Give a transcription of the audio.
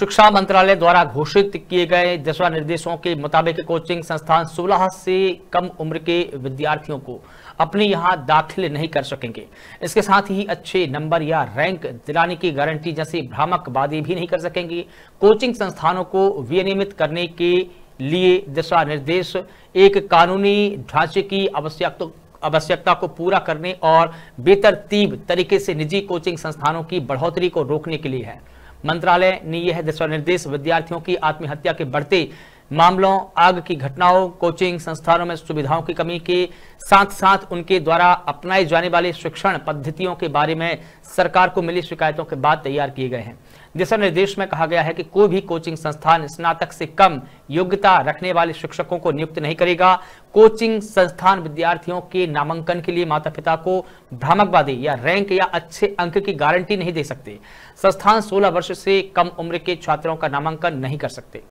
शिक्षा मंत्रालय द्वारा घोषित किए गए दिशा निर्देशों के मुताबिक कोचिंग संस्थान 16 से कम उम्र के विद्यार्थियों को अपने यहां दाखिल नहीं कर सकेंगे इसके साथ ही अच्छे नंबर या रैंक दिलाने की गारंटी जैसे भ्रामक वादे भी नहीं कर सकेंगे कोचिंग संस्थानों को विनियमित करने के लिए दिशा निर्देश एक कानूनी ढांचे की आवश्यकता तो आवश्यकता को पूरा करने और बेहतर तरीके से निजी कोचिंग संस्थानों की बढ़ोतरी को रोकने के लिए है मंत्रालय ने यह दिशा निर्देश विद्यार्थियों की आत्महत्या के बढ़ते मामलों आग की घटनाओं कोचिंग संस्थानों में सुविधाओं की कमी के साथ साथ उनके द्वारा अपनाए जाने वाली शिक्षण पद्धतियों के बारे में सरकार को मिली शिकायतों के बाद तैयार किए गए हैं दिशा निर्देश में कहा गया है कि कोई भी कोचिंग संस्थान स्नातक से कम योग्यता रखने वाले शिक्षकों को नियुक्त नहीं करेगा कोचिंग संस्थान विद्यार्थियों के नामांकन के लिए माता पिता को भ्रामकवादी या रैंक या अच्छे अंक की गारंटी नहीं दे सकते संस्थान 16 वर्ष से कम उम्र के छात्रों का नामांकन नहीं कर सकते